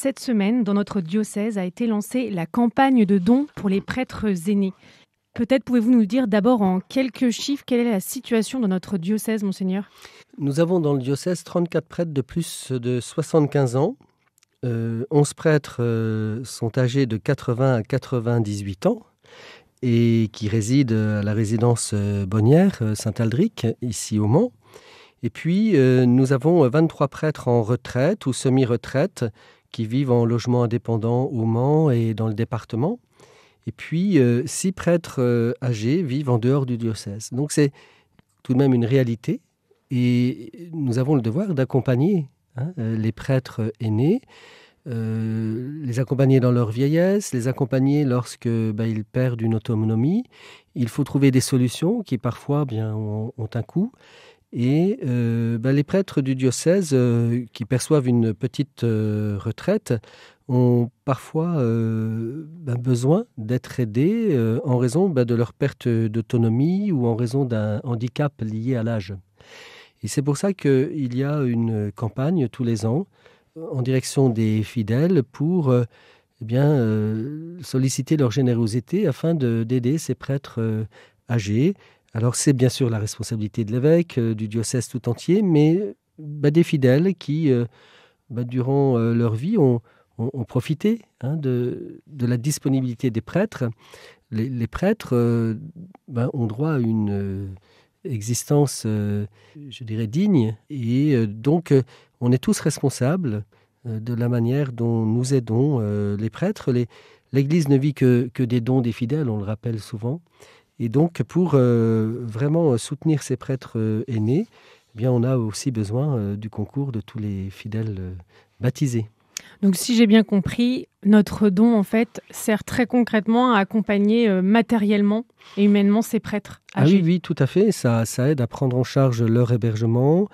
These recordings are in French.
Cette semaine, dans notre diocèse, a été lancée la campagne de dons pour les prêtres aînés. Peut-être pouvez-vous nous dire d'abord en quelques chiffres quelle est la situation dans notre diocèse, monseigneur Nous avons dans le diocèse 34 prêtres de plus de 75 ans. Euh, onze 11 prêtres euh, sont âgés de 80 à 98 ans et qui résident euh, à la résidence Bonnière, Saint-Aldric, ici au Mans. Et puis, nous avons 23 prêtres en retraite ou semi-retraite qui vivent en logement indépendant au Mans et dans le département. Et puis, euh, six prêtres euh, âgés vivent en dehors du diocèse. Donc c'est tout de même une réalité. Et nous avons le devoir d'accompagner hein, euh, les prêtres aînés, les accompagner dans leur vieillesse, les accompagner lorsque bah, ils perdent une autonomie. Il faut trouver des solutions qui parfois bien, ont, ont un coût. Et euh, bah, les prêtres du diocèse, euh, qui perçoivent une petite euh, retraite, ont parfois bah, besoin d'être aidés en raison bah, de leur perte d'autonomie ou en raison d'un handicap lié à l'âge. Et c'est pour ça qu'il y a une campagne tous les ans en direction des fidèles pour eh solliciter leur générosité afin d'aider ces prêtres âgés alors c'est bien sûr la responsabilité de l'évêque, euh, du diocèse tout entier, mais bah, des fidèles qui, euh, bah, durant euh, leur vie, ont, profité hein, de, la disponibilité des prêtres. Les, prêtres bah, ont droit à une existence, je dirais, digne, et donc on est tous responsables de la manière dont nous aidons les prêtres. L'Église ne vit que, que des dons des fidèles, on le rappelle souvent. Et donc, pour euh, vraiment euh, soutenir ces prêtres euh, aînés, eh bien, on a aussi besoin du concours de tous les fidèles baptisés. Donc, si j'ai bien compris, notre don, en fait, sert très concrètement à accompagner matériellement et humainement ces prêtres. Ah oui, oui, tout à fait. Ça, ça aide à prendre en charge leur hébergement,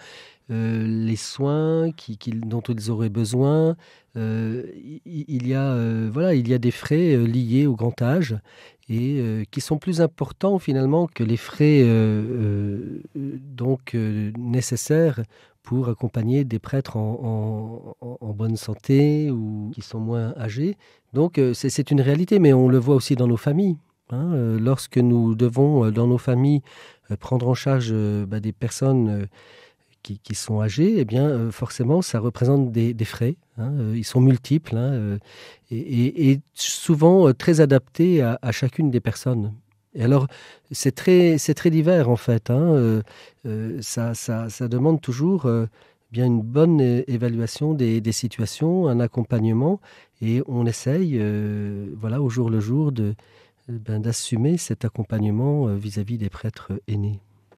les soins dont ils auraient besoin. il, y a, voilà, il y a des frais liés au grand âge et euh, qui sont plus importants finalement que les frais euh, euh, donc nécessaires pour accompagner des prêtres en, bonne santé ou qui sont moins âgés. Donc c'est une réalité, mais on le voit aussi dans nos familles. Hein. lorsque nous devons dans nos familles prendre en charge bah, des personnes qui, sont âgés, eh bien, euh, forcément, ça représente des, frais. Hein, euh, ils sont multiples hein, euh, et, souvent très adaptés à, chacune des personnes. Et alors, c'est très, c'est très divers en fait. Hein, ça, ça, ça, demande toujours bien une bonne évaluation des, situations, un accompagnement, et on essaye, voilà, au jour le jour, de, ben, d'assumer cet accompagnement vis à -vis des prêtres aînés.